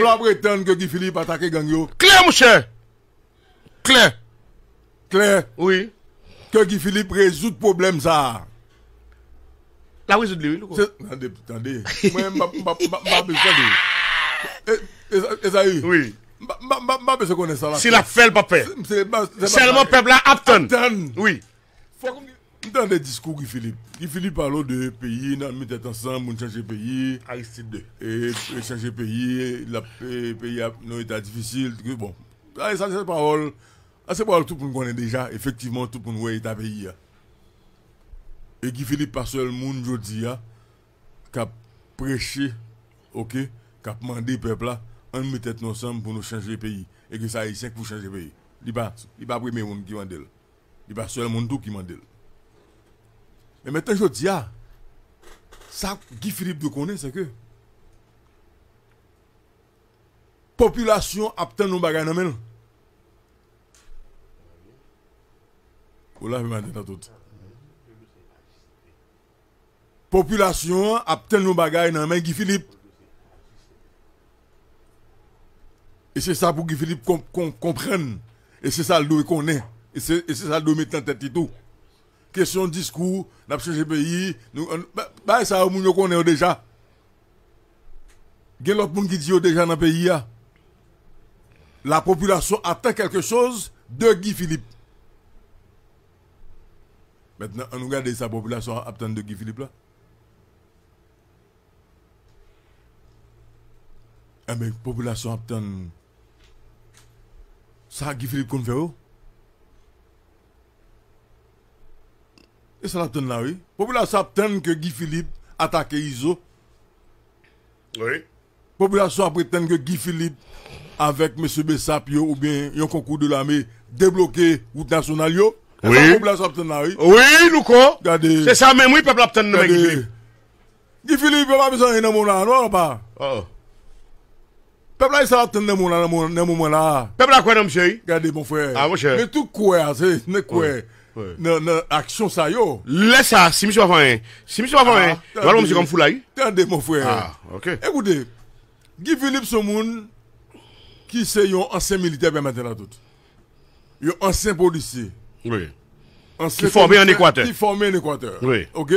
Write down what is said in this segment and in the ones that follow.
que Guy Philippe attaque Claire, mon cher. Claire. Claire. Oui. Que Guy Philippe résout problème ça. La résoudre. lui, Attendez, Oui. pas Si la fait le Seulement peuple Oui. Dan de diskou Gifilip, Gifilip palo de peyi nan metet ansan pou nou chanje peyi. Ay sti de. E chanje peyi, la peyi nou eta difisil. Bon, ah, a se pa ol, a ah, se pa ol tout pou nou konen deja, efektivman tout pou nou wey eta peyi ya. E Gifilip pa sel moun jodi ya, kap preche, ok, kap mande pepla, nan metet ansan pou nou chanje peyi, eke sa yi senk pou chanje peyi. Di ba, di ba preme moun ki mande el, di ba sel moun tou ki mande el. E men ten chot si ya, ah, sa Gifilip do konen se ke, populasyon ap ten nou bagay nan men. Ola, populasyon ap ten nou bagay nan men Gifilip. E se sa pou Gifilip konpren, e se sa l do konen, e se sa l do metan teti tou. question de discours, nous avons changé pays, nous, bah, bah, ça, nous déjà. Il y a l'autre gens qui disent déjà dans le pays. Ah. La population attend quelque chose de Guy Philippe. Maintenant, on regarde sa population attend de Guy Philippe là. Eh bien, population attend. Ça, Guy Philippe qu'on fait. Oh? Et ça l'attend là, oui. Population attend que Guy Philippe attaque ISO. Oui. Population prétend que Guy Philippe, avec M. Bessapio ou bien un concours de l'armée, débloqué route nationale. Oui. Population attend là, oui. Oui, Regardez C'est ça même, oui, peuple attend nous, Guy Philippe. Guy Philippe, pas besoin d'un moment là, non, pas. Oh. Peuple là, s'attend attend dans moment là, dans moment là. Peuple là, quoi, monsieur? Regardez, mon frère. Ah, mon cher. Mais tout quoi, c'est, quoi non action ça yo. Laisse ça, si msè un. si msè on wala comme kam foulay. Tendez, mon frère. Ah, ok. Écoutez, Guy Philippe ce monde, qui se yon ancien militaire, ben la tout. Yon ancien policier. Oui. Qui formé en Équateur. Qui formé en Équateur. Oui. OK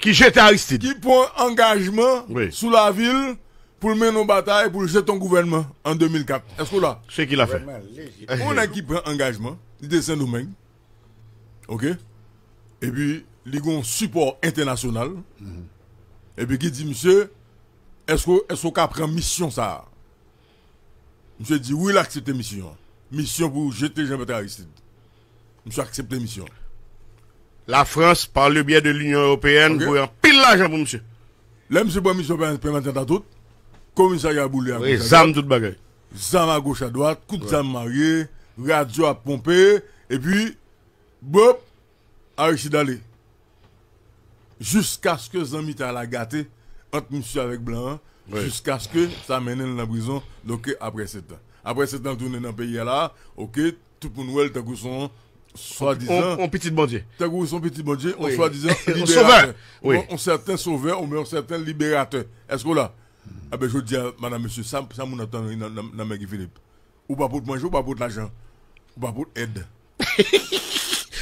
Qui jette Aristide. Qui prend engagement sous la ville pour mener nos batailles pour jeter ton gouvernement en 2004. Est-ce que là C'est qui l'a fait. On a qui prend engagement, il descend nous-mêmes. Ok? Et puis, il y a un support international. Et puis, qui dit, monsieur, est-ce que est qu'on prend mission ça? Monsieur dit, oui, il accepte mission. Mission pour jeter Jean-Pierre Aristide. Monsieur accepte accepté mission. La France, par le biais de l'Union Européenne, okay. voit un pile l'argent pour monsieur. Là, monsieur prend mission permanente à tout. Commissariat Boulé à oui, gauche. toute bagaille. Zam à gauche à droite, coup de zam marié, radio à pomper, et puis Bop, réussi d'aller Jusqu'à ce que Zamita la gâté, entre monsieur avec Blanc, hein, jusqu'à ce que ça mène dans la prison, donc après 7 ans. Après 7 ans, tourner dans le pays là, ok, tout pour nous, t'as son soi-disant. On, on, petit bandier. T'as son petit bandier, on soi-disant libérateur. oui. On, on, certain sauveur, on, un certain libérateur. Est-ce que là? Mm. Ah ben, je dis à madame, monsieur, ça, ça, dans, attend dans Philippe. Ou pas pour manger, ou pas pour l'argent, ou pas pour aide.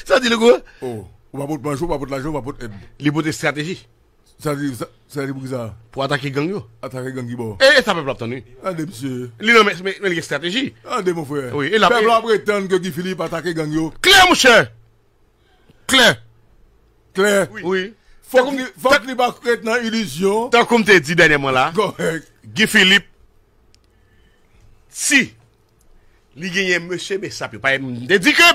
Sa di le gwa? Oh, ou, wapote manjou, wapote lajou, wapote eb. Li bote strategi? Sa di, sa, sa li brisa? Po atake gang yo? Atake gangi bo. E, eh, e, eh, sa pe blab toni? Ande ah, msie. Li nan men, men li ge strategi? Ande ah, mwou fwe. Oui. Pe blab reten ke Gifilip atake gang yo? Kler mwouche! Kler. Kler? Oui. Fok li bak kret nan ilijyon. Takoum te di danyan mwen la. Gohek. Gifilip. Si. Li genye mwouche besap yo. Pa e mwou. De di ke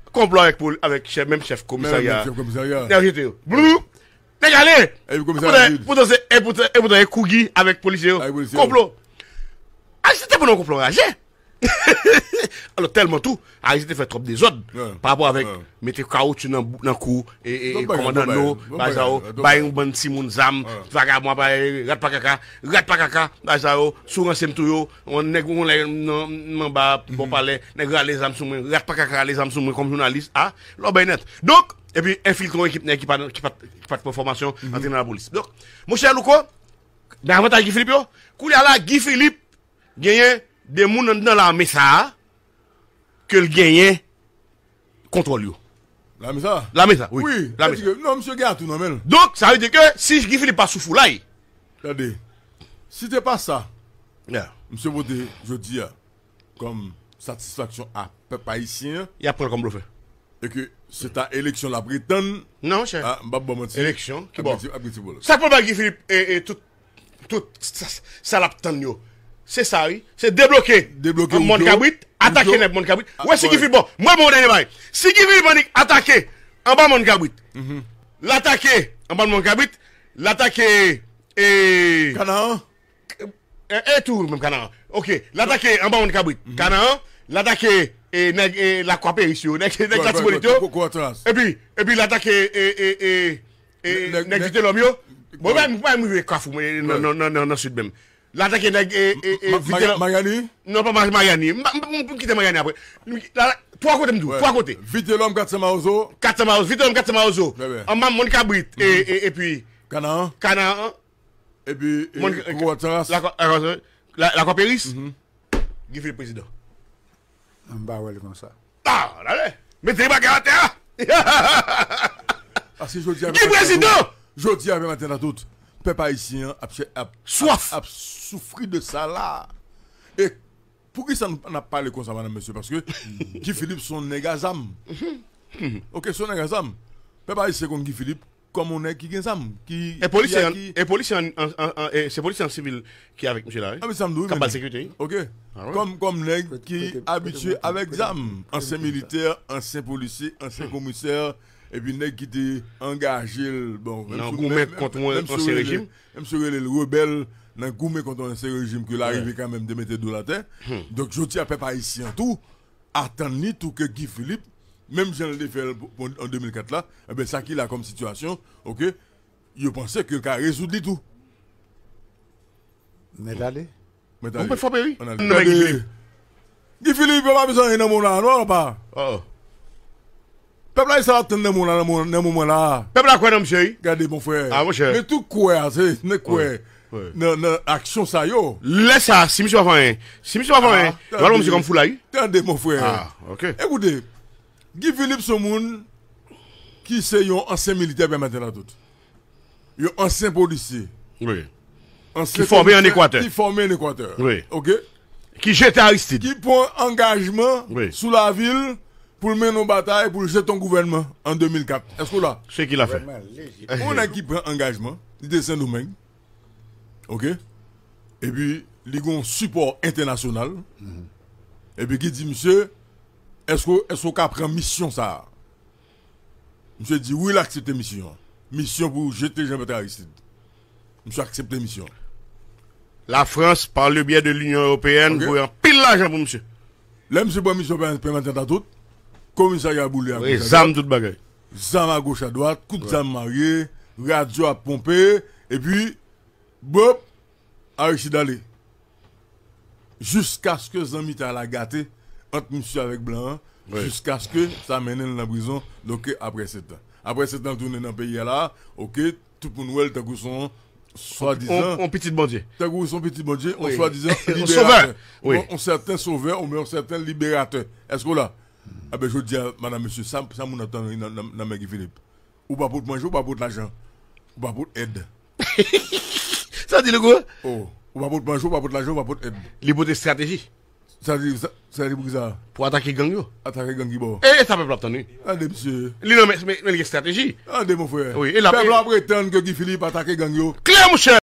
complot avec, avec chef, même chef commissariat. Même chef commissariat. Arrêtez. Blou! Dégalé! et vous et pourtant, avec policier. Complot. Ah, c'était pour nous complot, j'ai. Alors tellement tout, Aristide fait trop des ordres par rapport avec mettez mettre caoutchouc dans dans cou et, et commandant no, bazao, bay un bon petit moun zam, vagabond bay rat pa kaka, rat pa kaka, bazao, souransem tout yo, on nèg on lè nan ba bon mhm. pas nèg rale zam sou mwen, rat pa kaka les âmes sou moi comme journaliste, ah, l'on ben net. Donc et puis infiltrons équipe qui pas qui pas pas de formation mhm. entrer dans la police. Donc mon cher Louko, davantage ben, Guy Philippe yo, kou la Guy Philippe gagné de moun nan nan la mesa, ke l genyen, kontrol yo. La mesa? La mesa, oui. Non, mse Gatou nan men. Non. Donk, sa yon deke, si Gifilip pa soufou la yi. Kade, si te pa sa, mse Bode, jodi, kom, satisfaksyon ap pe pa yi si, yi ap prel kom blofe. Eke, se ta eleksyon la Britan, nan, chè, mbap bo moti. Eleksyon, ki bon. Sakpo ba Gifilip, e, e, tout, tout, sa lap tan yo. Se sa yi, se debloke anman kabwit, atake ne anman kabwit. Ouè si ki fi bon, mwen moun denye bay. Si ki fi atake anman kabwit, l'atake anman kabwit, l'atake e... Kanahan. E tou men kanahan. Ok, l'atake anman kabwit, kanahan, l'atake e neg la kwape isyo, neg latsi bon ityo. Kwa trans. E pi, e pi l'atake e neg litsi lom yo. Mwen mwen mwen kwafu, nan süt men mwen. La ta kene e... Magani? Non pa Magani. Mpou mkite Magani apre. Tro kote mdou. Tro kote. Vite lom Katsema Ozo. Katsema Ozo. Vite lom Katsema Ozo. Mbam Monika Britt. E pi... Kanaan. Kanaan. E pi... La Koperis. Gifil prezido. Mba wale kon sa. Ta! Ale! Metri baga wate a! Gifil prezido! Jodi ave maten atout. Jodi ave maten atout. peuple haïtien a, souffert de ça là. Et pour qui ça n'a pas parlé comme ça, madame, monsieur Parce que Guy Philippe, son négazam. ok, son négazam. Peuple haïtien comme Guy Philippe, comme on est qui zam. et policier et c'est policier en civil qui est avec monsieur là. Ah, mais ça me sécurité. Ok. Ah comme, comme nègre qui est habitué avec zam. Ancien militaire, ancien policier, ancien commissaire. epi nek ki te angaje... Nan gome konton an se rejim. M sourele, l rebel nan gome konton an se rejim ki l'arive kamem de mette dou la ten. Dok, joti apè pa isi an tou, atan ni tou ke Gifilip, menm jan le defen en 2004 la, ebe sa ki la kom situasyon, yo panse ke ka resou di tou. Med ale? Med ale. Mwen fapèri? Mwen alè. Gifilip, wè pa bizan yon nan moun an ou an pa? Ou ou. Peuple, il s'est dans mon moment-là. Peuple, quoi, monsieur Regardez, mon frère. Ah, mon Mais tout quoi, c'est quoi oui. Non, action ça yo. Laisse ça, si monsieur va Si monsieur va faire, ah, voilà monsieur comme fou là. mon frère. Ah, ok. Écoutez, Guy Philippe Somoun, qui c'est un ancien militaire, bien maintenant tout. Un ancien policier. Oui. Ancien qui formé en Équateur. Qui formé en Équateur. Oui. Ok. Qui jette Aristide. Qui prend engagement sous la ville pour mener nos batailles pour jeter ton gouvernement en 2004. Est-ce que là C'est qui l'a fait On a qui prend engagement, il descend nous-mêmes. OK Et puis, il y a un support international. Mm-hmm. Et puis, qui dit, monsieur, est-ce qu'on est qu prend mission ça Monsieur dit, oui, il a accepté mission. Mission pour jeter Jean-Pierre Aristide. Monsieur a accepté mission. La France, par le biais de l'Union Européenne, okay. vous un pile l'argent pour monsieur. Là, monsieur prend mission permanente à tout commissariat boulé à Zam tout bagay. Zam à gauche à droite, coup de zam marié, radio à pomper, et puis, bop, Aristide d'aller. Jusqu'à ce que mit à la gâté, entre monsieur avec Blanc, hein, jusqu'à ce que ça mène dans la prison, donc après 7 ans. Après 7 ans, tourner dans le pays là, ok, tout pour nous, t'as son soi-disant. On, on, petit bandier. T'as son petit bandier, on soi-disant libérateur. sauveur. Oui. On, certain sauveur, on, un certain libérateur. Est-ce qu'on là? Ah ben, je dis à madame, monsieur, ça, ça, mon attend, Philippe. Ou pas pour manger, ou pas pour l'argent. Ou pas pour aide. ça dit le quoi? Oh. Ou pas pour manger, ou pas pour l'argent, ou pas pour aide. de stratégie. Ça dit, ça dit pour ça. Pour attaquer gang, Attaquer gang, Eh, ça peut pas obtenir. Allez, monsieur. Il non, mais, mais, stratégies. stratégie. Allez, mon frère. Oui, et la. Peuple a prétendre que Guy Philippe attaque gang, yo. Claire, mon cher.